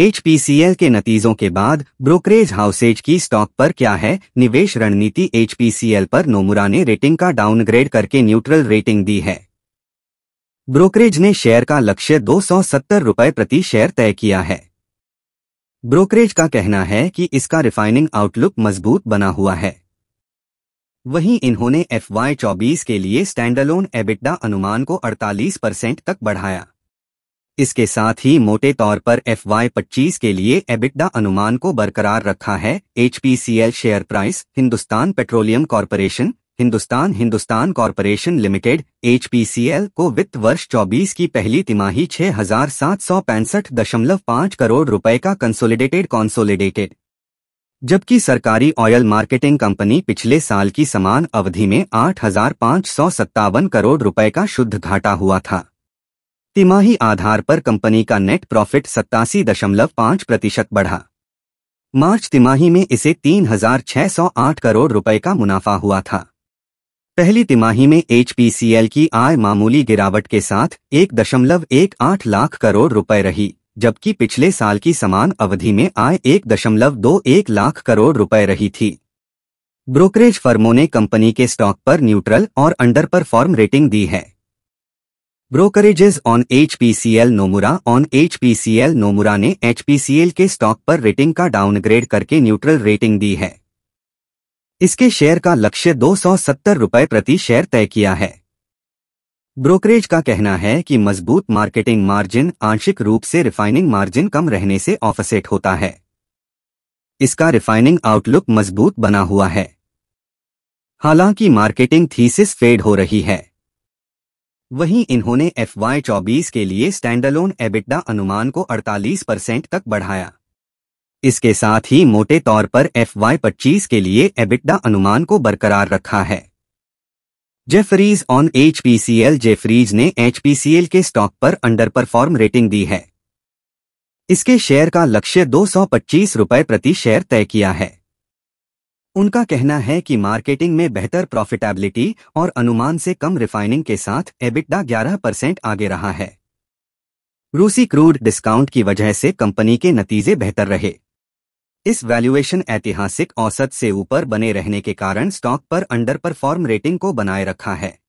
HPCL के नतीजों के बाद ब्रोकरेज हाउसेज की स्टॉक पर क्या है निवेश रणनीति एचपीसीएल पर नोमुरा ने रेटिंग का डाउनग्रेड करके न्यूट्रल रेटिंग दी है ब्रोकरेज ने शेयर का लक्ष्य दो रुपए प्रति शेयर तय किया है ब्रोकरेज का कहना है कि इसका रिफाइनिंग आउटलुक मजबूत बना हुआ है वहीं इन्होंने एफ 24 के लिए स्टैंडलोन एबिटडा अनुमान को 48 परसेंट तक बढ़ाया इसके साथ ही मोटे तौर पर एफ वाई पच्चीस के लिए एबिटडा अनुमान को बरकरार रखा है HPCL share price Hindustan Petroleum Corporation Hindustan Hindustan Corporation Limited HPCL को वित्त वर्ष 24 की पहली तिमाही छह हजार सात सौ पैंसठ दशमलव पाँच करोड़ रुपए का कंसोलिडेटेड कॉन्सोलिडेटेड जबकि सरकारी ऑयल मार्केटिंग कंपनी पिछले साल की समान अवधि में आठ हजार पाँच सौ सत्तावन करोड़ रुपए का शुद्ध घाटा हुआ था तिमाही आधार पर कंपनी का नेट प्रॉफिट सत्तासी दशमलव पाँच प्रतिशत बढ़ा मार्च तिमाही में इसे तीन हजार छह सौ आठ करोड़ रुपए का मुनाफा हुआ था पहली तिमाही में एचपीसीएल की आय मामूली गिरावट के साथ एक दशमलव एक आठ लाख करोड़ रुपए रही जबकि पिछले साल की समान अवधि में आय एक दशमलव दो एक लाख करोड़ रुपए रही थी ब्रोकरेज फर्मों ने कंपनी के स्टॉक पर न्यूट्रल और अंडर परफॉर्म रेटिंग दी है brokerages on HPCL Nomura on HPCL Nomura ने एचपीसीएल के स्टॉक पर रेटिंग का डाउनग्रेड करके न्यूट्रल रेटिंग दी है इसके शेयर का लक्ष्य दो रुपए प्रति शेयर तय किया है ब्रोकरेज का कहना है कि मजबूत मार्केटिंग मार्जिन आंशिक रूप से रिफाइनिंग मार्जिन कम रहने से ऑफसेट होता है इसका रिफाइनिंग आउटलुक मजबूत बना हुआ है हालांकि मार्केटिंग थीसिस फेड हो रही है वहीं इन्होंने एफ वाई चौबीस के लिए स्टैंडलोन एबिटडा अनुमान को 48 परसेंट तक बढ़ाया इसके साथ ही मोटे तौर पर एफ वाई पच्चीस के लिए एबिटडा अनुमान को बरकरार रखा है जेफरीज ऑन एचपीसीएल जेफरीज ने एचपीसीएल के स्टॉक पर अंडर परफॉर्म रेटिंग दी है इसके शेयर का लक्ष्य दो सौ पच्चीस रुपए प्रति शेयर तय किया है उनका कहना है कि मार्केटिंग में बेहतर प्रॉफिटेबिलिटी और अनुमान से कम रिफाइनिंग के साथ एबिटडा 11 परसेंट आगे रहा है रूसी क्रूड डिस्काउंट की वजह से कंपनी के नतीजे बेहतर रहे इस वैल्यूएशन ऐतिहासिक औसत से ऊपर बने रहने के कारण स्टॉक पर अंडर परफॉर्म रेटिंग को बनाए रखा है